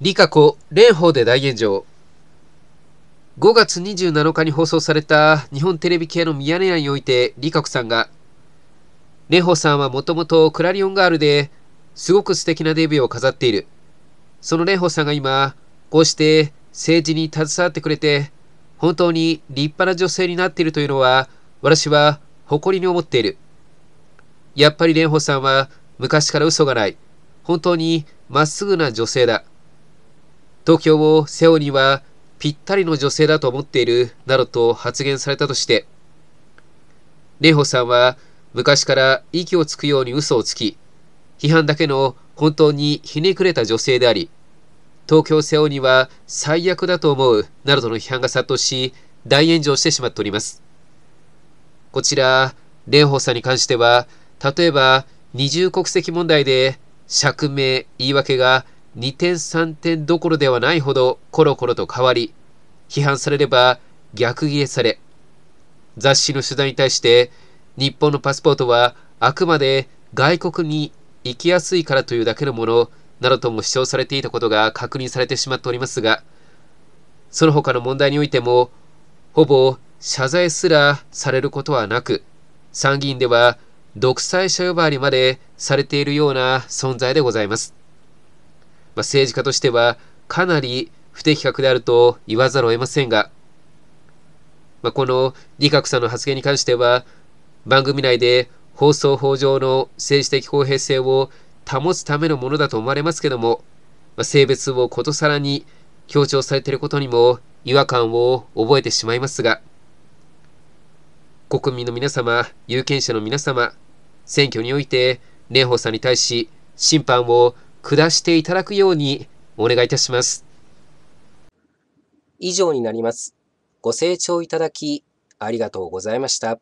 理香子蓮舫で大炎上5月27日に放送された日本テレビ系のミヤネ屋において理香子さんが蓮舫さんはもともとクラリオンガールですごく素敵なデビューを飾っているその蓮舫さんが今こうして政治に携わってくれて本当に立派な女性になっているというのは私は誇りに思っているやっぱり蓮舫さんは昔から嘘がない本当にまっすぐな女性だ東京を負うにはぴったりの女性だと思っているなどと発言されたとして、蓮舫さんは昔から息をつくように嘘をつき、批判だけの本当にひねくれた女性であり、東京負うには最悪だと思うなどとの批判が殺到し、大炎上してしまっております。こちら、蓮舫さんに関しては、例えば二重国籍問題で釈明、言い訳が2点3点どころではないほどコロコロと変わり、批判されれば逆ギレされ、雑誌の取材に対して日本のパスポートはあくまで外国に行きやすいからというだけのものなどとも主張されていたことが確認されてしまっておりますが、その他の問題においても、ほぼ謝罪すらされることはなく、参議院では独裁者呼ばわりまでされているような存在でございます。まあ、政治家としてはかなり不適格であると言わざるを得ませんが、まあ、この李鶴さんの発言に関しては番組内で放送法上の政治的公平性を保つためのものだと思われますけども、まあ、性別をことさらに強調されていることにも違和感を覚えてしまいますが国民の皆様有権者の皆様選挙において蓮舫さんに対し審判を下していただくようにお願いいたします。以上になります。ご清聴いただきありがとうございました。